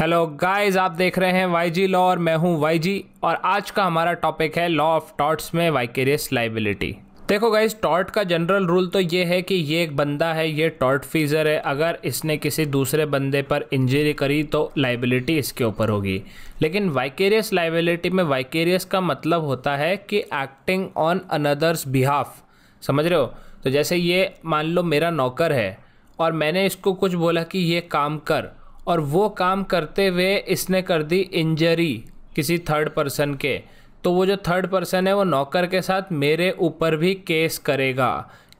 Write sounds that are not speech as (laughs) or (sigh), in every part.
Hello guys आप देख रहे हैं वाईजी लॉ और मैं हूं वाईजी और आज का हमारा टॉपिक है लॉ ऑफ टॉर्ट्स में वाइकेरियस लाइबिलिटी देखो गाइज टॉर्ट का जनरल रूल तो ये है कि ये एक बंदा है ये टॉर्ट फीजर है अगर इसने किसी दूसरे बंदे पर इंजरी करी तो लाइबिलिटी इसके ऊपर होगी लेकिन वाइकेरियस लाइबिलिटी में वाइकेरियस का मतलब होता है कि एक्टिंग ऑन अनदर्स बिहाफ समझ रहे हो तो जैसे ये मान लो मेरा नौकर है और मैंने इसको कुछ बोला कि ये काम कर और वो काम करते हुए इसने कर दी इंजरी किसी थर्ड पर्सन के तो वो जो थर्ड पर्सन है वो नौकर के साथ मेरे ऊपर भी केस करेगा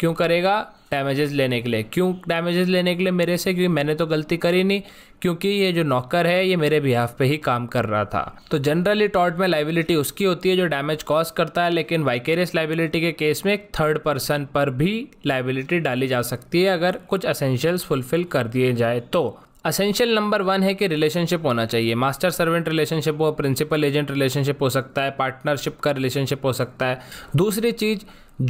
क्यों करेगा डैमेजेस लेने के लिए क्यों डैमेजेस लेने के लिए मेरे से क्योंकि मैंने तो गलती करी नहीं क्योंकि ये जो नौकर है ये मेरे बिहाफ पे ही काम कर रहा था तो जनरली टॉर्ट में लाइबिलिटी उसकी होती है जो डैमेज कॉज करता है लेकिन वाइकेरियस लाइबिलिटी के केस में एक थर्ड पर्सन पर भी लाइबिलिटी डाली जा सकती है अगर कुछ असेंशियल्स फुलफिल कर दिए जाए तो असेंशियल नंबर वन है कि रिलेशनशिप होना चाहिए मास्टर सर्वेंट रिलेशनशिप हो प्रिंसिपल एजेंट रिलेशनशिप हो सकता है पार्टनरशिप का रिलेशनशिप हो सकता है दूसरी चीज़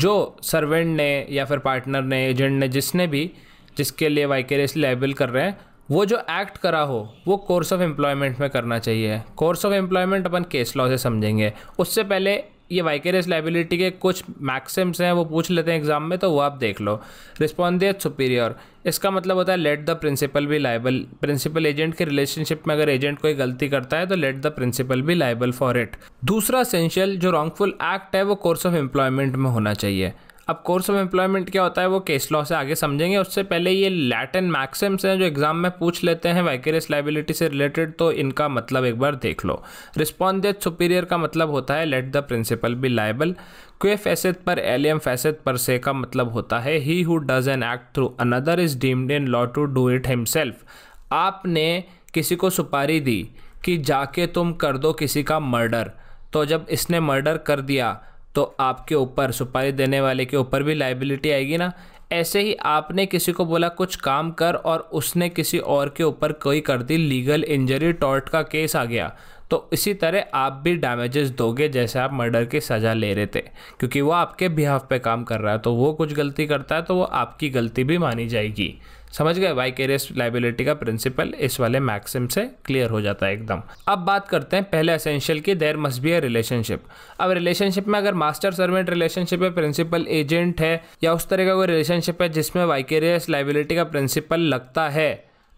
जो सर्वेंट ने या फिर पार्टनर ने एजेंट ने जिसने भी जिसके लिए वाइकेरियस लेबल कर रहे हैं वो जो एक्ट करा हो वो कोर्स ऑफ एम्प्लॉयमेंट में करना चाहिए कोर्स ऑफ एम्प्लॉयमेंट अपन केस लॉ से समझेंगे उससे पहले ये वाइकेरियस लाइबिलिटी के कुछ मैक्सिम्स हैं वो पूछ लेते हैं एग्जाम में तो वो आप देख लो रिस्पॉन्डियत सुपीरियर इसका मतलब होता है लेट द प्रिंसिपल भी लाइबल प्रिंसिपल एजेंट के रिलेशनशिप में अगर एजेंट कोई गलती करता है तो लेट द प्रिंसिपल भी लाइबल फॉर इट दूसरा असेंशियल जो रॉन्गफुल एक्ट है वो कोर्स ऑफ एम्प्लॉयमेंट में होना चाहिए अब कोर्स ऑफ एम्प्लॉयमेंट क्या होता है वो केस लॉ से आगे समझेंगे उससे पहले ये लैटिन मैक्सिम्स हैं जो एग्जाम में पूछ लेते हैं वाइकेरियस लाइबिलिटी से रिलेटेड तो इनका मतलब एक बार देख लो रिस्पॉन्डेड सुपीरियर का मतलब होता है let the principal be liable क्वे फैसेद पर एलियम फैसेद पर से का मतलब होता है he who does an act through another is deemed in law to do it himself आपने किसी को सुपारी दी कि जाके तुम कर दो किसी का मर्डर तो जब इसने मर्डर कर दिया तो आपके ऊपर सुपारी देने वाले के ऊपर भी लाइबिलिटी आएगी ना ऐसे ही आपने किसी को बोला कुछ काम कर और उसने किसी और के ऊपर कोई कर दी लीगल इंजरी टॉर्ट का केस आ गया तो इसी तरह आप भी डैमेजेस दोगे जैसे आप मर्डर की सज़ा ले रहे थे क्योंकि वो आपके बिहाफ पे काम कर रहा है तो वो कुछ गलती करता है तो वो आपकी गलती भी मानी जाएगी समझ गए वाई के लाइबिलिटी का प्रिंसिपल इस वाले मैक्सिम से क्लियर हो जाता है एकदम अब बात करते हैं पहले असेंशियल की there must be a relationship अब रिलेशनशिप में अगर मास्टर सर्वेंट रिलेशनशिप है प्रिंसिपल एजेंट है या उस तरह का कोई रिलेशनशिप है जिसमें वाई के लाइबिलिटी का प्रिंसिपल लगता है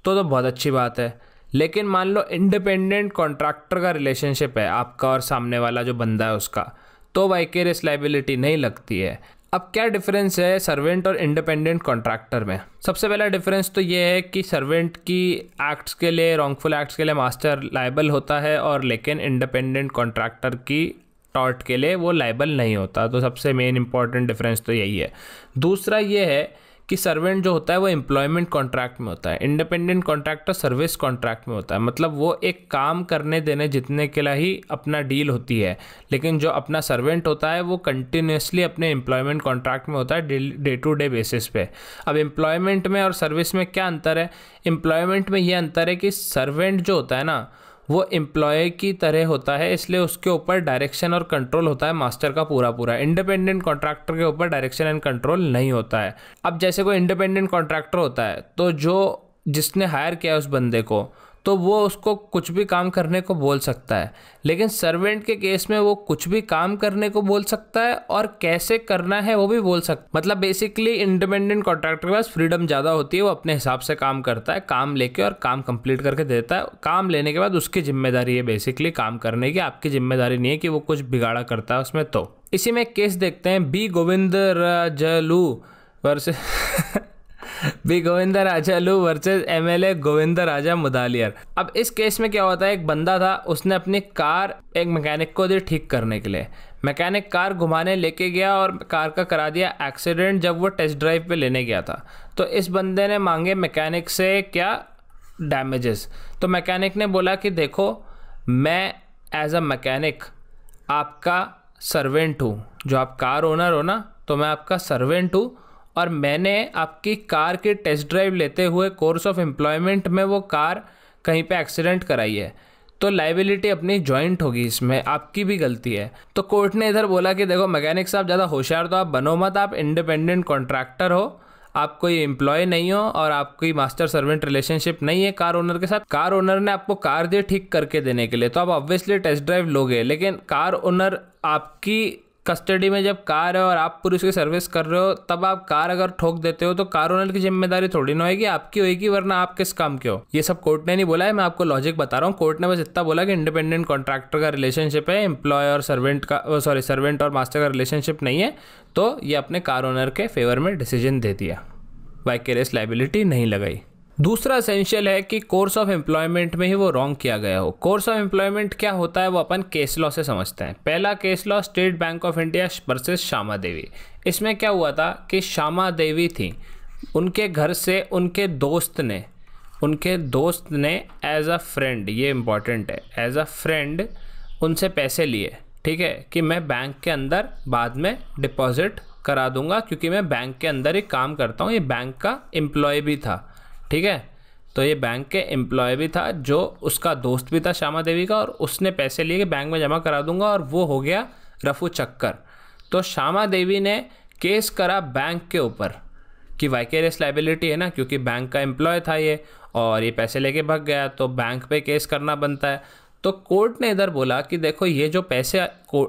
तो तो बहुत अच्छी बात है लेकिन मान लो इंडिपेंडेंट कॉन्ट्रैक्टर का रिलेशनशिप है आपका और सामने वाला जो बंदा है उसका तो वाइकेरियस लाइबिलिटी नहीं लगती है अब क्या डिफरेंस है सर्वेंट और इंडिपेंडेंट कॉन्ट्रैक्टर में सबसे पहला डिफरेंस तो ये है कि सर्वेंट की एक्ट्स के लिए रॉन्गफुल एक्ट्स के लिए मास्टर लाइबल होता है और लेकिन इंडिपेंडेंट कॉन्ट्रैक्टर की टॉर्ट के लिए वो लाइबल नहीं होता तो सबसे मेन इंपॉर्टेंट डिफरेंस तो यही है दूसरा ये है कि सर्वेंट जो होता है वो एम्प्लॉयमेंट कॉन्ट्रैक्ट में होता है इंडिपेंडेंट कॉन्ट्रैक्टर सर्विस कॉन्ट्रैक्ट में होता है मतलब वो एक काम करने देने जितने के लिए ही अपना डील होती है लेकिन जो अपना सर्वेंट होता है वो कंटिन्यूसली अपने एम्प्लॉयमेंट कॉन्ट्रैक्ट में होता है डे टू डे बेसिस पे अब एम्प्लॉयमेंट में और सर्विस में क्या अंतर है एम्प्लॉयमेंट में ये अंतर है कि सर्वेंट जो होता है ना वो एम्प्लॉय की तरह होता है इसलिए उसके ऊपर डायरेक्शन और कंट्रोल होता है मास्टर का पूरा पूरा इंडिपेंडेंट कॉन्ट्रैक्टर के ऊपर डायरेक्शन एंड कंट्रोल नहीं होता है अब जैसे कोई इंडिपेंडेंट कॉन्ट्रैक्टर होता है तो जो जिसने हायर किया उस बंदे को तो वो उसको कुछ भी काम करने को बोल सकता है लेकिन सर्वेंट के केस में वो कुछ भी काम करने को बोल सकता है और कैसे करना है वो भी बोल सकता मतलब बेसिकली इंडिपेंडेंट कॉन्ट्रैक्टर के पास फ्रीडम ज़्यादा होती है वो अपने हिसाब से काम करता है काम लेके और काम कंप्लीट करके देता है काम लेने के बाद उसकी जिम्मेदारी है बेसिकली काम करने की आपकी जिम्मेदारी नहीं है कि वो कुछ बिगाड़ा करता है उसमें तो इसी में केस देखते हैं B Govind Rajalu versus (laughs) B Govinda Raja versus M A Govinda Raja Mudaliar अब इस केस में क्या होता है एक बंदा था उसने अपनी कार एक मैकेनिक को दी ठीक करने के लिए मैकेनिक कार घुमाने लेके गया और कार का करा दिया एक्सीडेंट जब वो टेस्ट ड्राइव पे लेने गया था तो इस बंदे ने मांगे मैकेनिक से क्या डैमेजेस तो मैकेनिक ने बोला कि देखो मैं एज अ मैकेनिक आपका सर्वेंट हूँ जो आप कार ओनर हो ना तो मैं आपका सर्वेंट हूँ और मैंने आपकी कार की टेस्ट ड्राइव लेते हुए कोर्स ऑफ एम्प्लॉयमेंट में वो कार कहीं पे एक्सीडेंट कराई है तो लाइबिलिटी अपनी जॉइंट होगी इसमें आपकी भी गलती है तो कोर्ट ने इधर बोला कि देखो मैकेनिक साहब ज़्यादा होशियार तो आप बनो मत आप इंडिपेंडेंट कॉन्ट्रैक्टर हो आप कोई एम्प्लॉय नहीं हो और आपकी मास्टर सर्वेंट रिलेशनशिप नहीं है कार ओनर के साथ कार ओनर ने आपको कार दी ठीक करके देने के लिए तो आप ऑब्वियसली टेस्ट ड्राइव लोगे लेकिन कार ओनर आपकी कस्टडी में जब कार है और आप पूरी उसकी सर्विस कर रहे हो तब आप कार अगर ठोक देते हो तो कार ओनर की जिम्मेदारी थोड़ी ना होगी आपकी होगी वरना आप किस काम के हो ये सब कोर्ट ने नहीं बोला है मैं आपको लॉजिक बता रहा हूँ कोर्ट ने बस इतना बोला कि इंडिपेंडेंट कॉन्ट्रैक्टर का रिलेशनशिप है एम्प्लॉय और सर्वेंट का सॉरी सर्वेंट और मास्टर का रिलेशनशिप नहीं है तो ये अपने कार ओनर के फेवर में डिसीजन दे दिया वाइकेरियस लाइबिलिटी नहीं लगाई दूसरा असेंशियल है कि कोर्स ऑफ एम्प्लॉयमेंट में ही वो रॉन्ग किया गया हो कोर्स ऑफ एम्प्लॉयमेंट क्या होता है वो अपन केस लॉ से समझते हैं पहला case law State Bank of India versus Shyama Devi इसमें क्या हुआ था कि श्यामा देवी थी उनके घर से उनके दोस्त ने उनके दोस्त ने एज अ फ्रेंड ये इम्पॉर्टेंट है एज अ फ्रेंड उनसे पैसे लिए ठीक है कि मैं बैंक के अंदर बाद में डिपॉजिट करा दूंगा क्योंकि मैं बैंक के अंदर ही काम करता हूँ ये बैंक का एम्प्लॉय भी था ठीक है तो ये बैंक के एम्प्लॉय भी था जो उसका दोस्त भी था श्यामा देवी का और उसने पैसे लिए कि बैंक में जमा करा दूंगा और वो हो गया रफू चक्कर तो श्यामा देवी ने केस करा बैंक के ऊपर कि वाइकेरियस लाइबिलिटी है ना क्योंकि बैंक का एम्प्लॉय था ये और ये पैसे लेके भाग गया तो बैंक पे केस करना बनता है तो कोर्ट ने इधर बोला कि देखो ये जो पैसे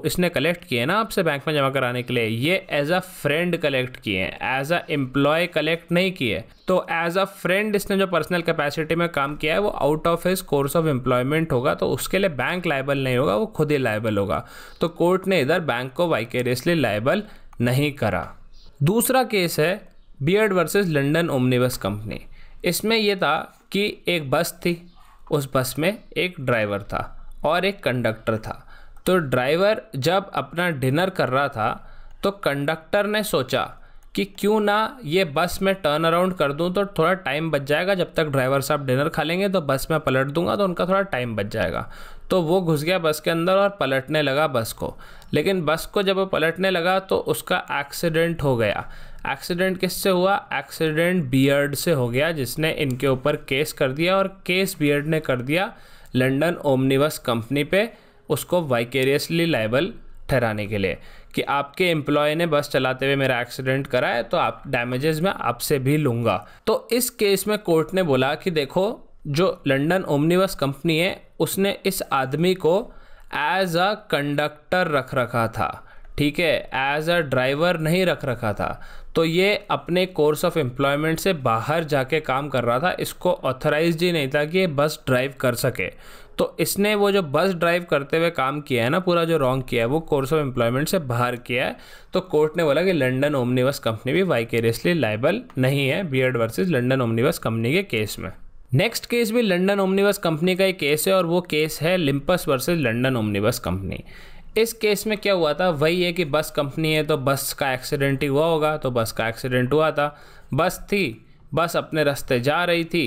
इसने कलेक्ट किए ना आपसे बैंक में जमा कराने के लिए ये एज अ फ्रेंड कलेक्ट किए हैं एज अ एम्प्लॉय कलेक्ट नहीं किए तो एज अ फ्रेंड इसने जो पर्सनल कैपेसिटी में काम किया है वो out of his course of employment होगा तो उसके लिए बैंक लाइबल नहीं होगा वो खुद ही लाइबल होगा तो कोर्ट ने इधर बैंक को वाइकेरियसली लाइबल नहीं करा दूसरा केस है Beard versus London omnibus company इसमें यह था कि एक बस थी उस बस में एक ड्राइवर था और एक कंडक्टर था तो ड्राइवर जब अपना डिनर कर रहा था तो कंडक्टर ने सोचा कि क्यों ना ये बस में टर्न अराउंड कर दूं तो थोड़ा टाइम बच जाएगा जब तक ड्राइवर साहब डिनर खा लेंगे तो बस में पलट दूंगा तो उनका थोड़ा टाइम बच जाएगा तो वो घुस गया बस के अंदर और पलटने लगा बस को लेकिन बस को जब वो पलटने लगा तो उसका एक्सीडेंट हो गया एक्सीडेंट किससे हुआ एक्सीडेंट बियर्ड से हो गया जिसने इनके ऊपर केस कर दिया और केस बियर्ड ने कर दिया लंडन ओमनिवस कंपनी पे उसको वाइकेरियसली लाइबल ठहराने के लिए कि आपके एम्प्लॉय ने बस चलाते हुए मेरा एक्सीडेंट करा है तो आप डैमेजेस मैं आपसे भी लूँगा तो इस केस में कोर्ट ने बोला कि देखो जो लंडन ओमनिवस कंपनी है उसने इस आदमी को एज अ कंडक्टर रख रखा था ठीक है एज अ ड्राइवर नहीं रख रखा था तो ये अपने कोर्स ऑफ एम्प्लॉयमेंट से बाहर जाके काम कर रहा था इसको ऑथराइज ही नहीं था कि ये बस ड्राइव कर सके तो इसने वो जो बस ड्राइव करते हुए काम किया है ना पूरा जो रॉन्ग किया है वो कोर्स ऑफ एम्प्लॉयमेंट से बाहर किया है तो कोर्ट ने बोला कि लंडन ओमनिवस कंपनी भी वाइकेरियसली लाइबल नहीं है Beard versus London omnibus company के केस में नेक्स्ट केस भी लंडन ओमनिवस कंपनी का एक केस है और वो केस है Limpus versus London omnibus company इस केस में क्या हुआ था वही है कि बस कंपनी है तो बस का एक्सीडेंट ही हुआ होगा तो बस का एक्सीडेंट हुआ था बस थी बस अपने रास्ते जा रही थी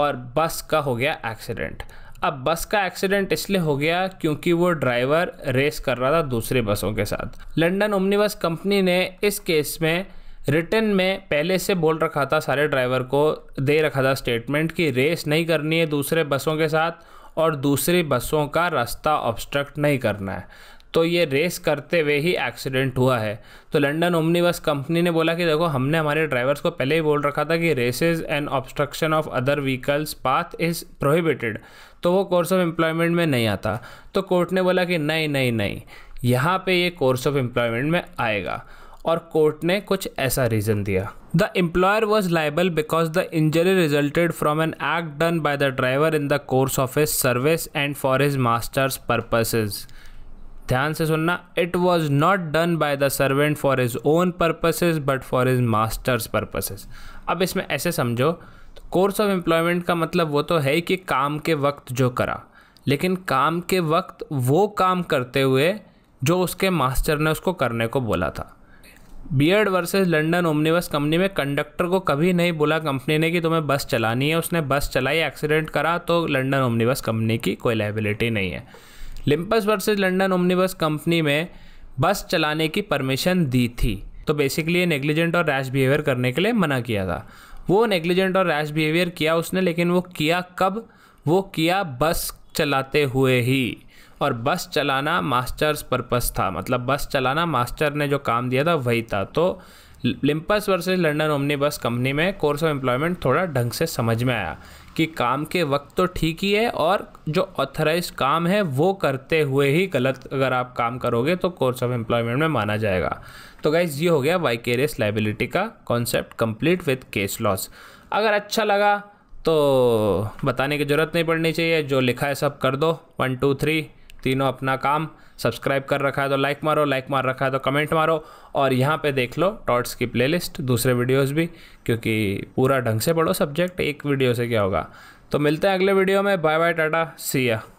और बस का हो गया एक्सीडेंट अब बस का एक्सीडेंट इसलिए हो गया क्योंकि वो ड्राइवर रेस कर रहा था दूसरी बसों के साथ लंदन बस कंपनी ने इस केस में रिटर्न में पहले से बोल रखा था सारे ड्राइवर को दे रखा था स्टेटमेंट कि रेस नहीं करनी है दूसरे बसों के साथ और दूसरी बसों का रास्ता ऑब्स्ट्रक्ट नहीं करना है तो ये रेस करते हुए ही एक्सीडेंट हुआ है तो लंडन ओमनी बस कंपनी ने बोला कि देखो हमने हमारे ड्राइवर्स को पहले ही बोल रखा था कि races and obstruction of other vehicles path is prohibited तो वो कोर्स ऑफ एम्प्लॉयमेंट में नहीं आता तो कोर्ट ने बोला कि नहीं नहीं नहीं यहाँ पे ये कोर्स ऑफ एम्प्लॉयमेंट में आएगा और कोर्ट ने कुछ ऐसा रीज़न दिया the employer was liable because the injury resulted from an act done by the driver in the course of his service and for his master's purposes. ध्यान से सुनना it was not done by the servant for his own purposes but for his master's purposes अब इसमें ऐसे समझो course of employment का मतलब वो तो है कि काम के वक्त जो करा लेकिन काम के वक्त वो काम करते हुए जो उसके मास्टर ने उसको करने को बोला था Beard versus London omnibus company में कंडक्टर को कभी नहीं बोला कंपनी ने कि तुम्हें बस चलानी है उसने बस चलाई एक्सीडेंट करा तो लंडन ओमनिवस कंपनी की कोई लाइबिलिटी नहीं है Limpus versus London bus company में बस चलाने की परमिशन दी थी तो बेसिकली ये नेग्लिजेंट और रैश बिहेवियर करने के लिए मना किया था वो नेग्लिजेंट और रैश बिहेवियर किया उसने लेकिन वो किया कब वो किया बस चलाते हुए ही और बस चलाना मास्टर्स पर्पस था मतलब बस चलाना मास्टर ने जो काम दिया था वही था तो Limpus versus London omnibus company में कोर्स ऑफ एम्प्लॉयमेंट थोड़ा ढंग से समझ में आया कि काम के वक्त तो ठीक ही है और जो ऑथराइज काम है वो करते हुए ही गलत अगर आप काम करोगे तो कोर्स ऑफ एम्प्लॉयमेंट में माना जाएगा तो गाइज ये हो गया वाइकेरियस लाइबिलिटी का concept complete with case laws अगर अच्छा लगा तो बताने की ज़रूरत नहीं पड़नी चाहिए जो लिखा है सब कर दो वन टू थ्री तीनों अपना काम सब्सक्राइब कर रखा है तो लाइक मारो लाइक मार रखा है तो कमेंट मारो और यहाँ पे देख लो टॉट्स की प्लेलिस्ट दूसरे वीडियोस भी क्योंकि पूरा ढंग से पढ़ो सब्जेक्ट एक वीडियो से क्या होगा तो मिलते हैं अगले वीडियो में बाय बाय टाटा सिया